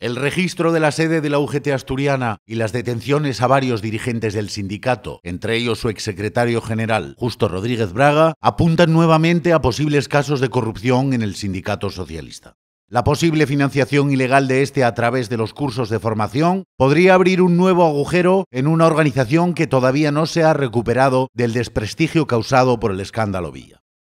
El registro de la sede de la UGT asturiana y las detenciones a varios dirigentes del sindicato, entre ellos su exsecretario general, Justo Rodríguez Braga, apuntan nuevamente a posibles casos de corrupción en el sindicato socialista. La posible financiación ilegal de este a través de los cursos de formación podría abrir un nuevo agujero en una organización que todavía no se ha recuperado del desprestigio causado por el escándalo Villa.